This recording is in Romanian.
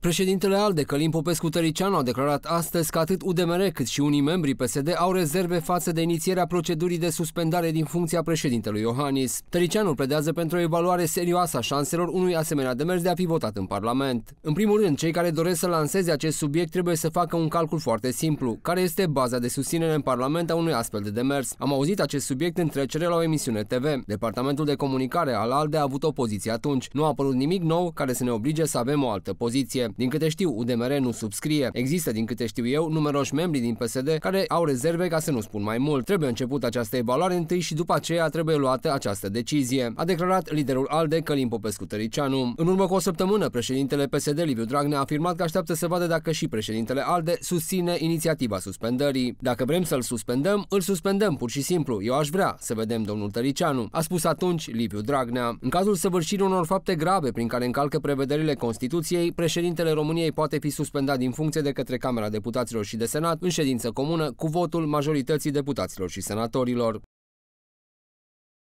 Președintele ALDE, Călim Popescu Tăricianu, a declarat astăzi că atât UDMR cât și unii membri PSD au rezerve față de inițierea procedurii de suspendare din funcția președintelui Iohannis. Tăricianu pledează pentru o evaluare serioasă a șanselor unui asemenea demers de a fi votat în Parlament. În primul rând, cei care doresc să lanseze acest subiect trebuie să facă un calcul foarte simplu, care este baza de susținere în Parlament a unui astfel de demers. Am auzit acest subiect în trecere la o emisiune TV. Departamentul de comunicare al ALDE a avut o poziție atunci. Nu a apărut nimic nou care să ne oblige să avem o altă poziție. Din câte știu, UDMR nu subscrie. Există, din câte știu eu, numeroși membri din PSD care au rezerve ca să nu spun mai mult. Trebuie început această evaluare întâi și după aceea trebuie luată această decizie, a declarat liderul ALDE Călim Popescu Tăricianu. În urmă cu o săptămână, președintele PSD Liviu Dragnea a afirmat că așteaptă să vadă dacă și președintele ALDE susține inițiativa suspendării. Dacă vrem să-l suspendăm, îl suspendăm pur și simplu. Eu aș vrea să vedem domnul Tăricianu, a spus atunci Liviu Dragnea. În cazul săvârșirii unor fapte grave prin care încalcă prevederile Constituției, președintele președintele României poate fi suspendat din funcție de către Camera Deputaților și de Senat în ședință comună cu votul majorității deputaților și senatorilor.